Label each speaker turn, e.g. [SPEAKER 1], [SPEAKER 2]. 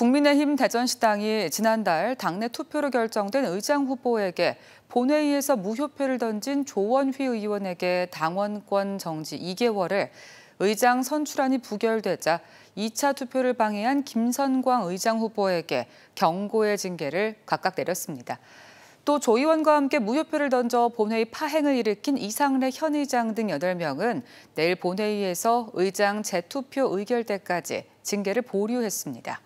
[SPEAKER 1] 국민의힘 대전시당이 지난달 당내 투표로 결정된 의장 후보에게 본회의에서 무효표를 던진 조원휘 의원에게 당원권 정지 2개월을 의장 선출안이 부결되자 2차 투표를 방해한 김선광 의장 후보에게 경고의 징계를 각각 내렸습니다. 또 조 의원과 함께 무효표를 던져 본회의 파행을 일으킨 이상래 현 의장 등 8명은 내일 본회의에서 의장 재투표 의결 때까지 징계를 보류했습니다.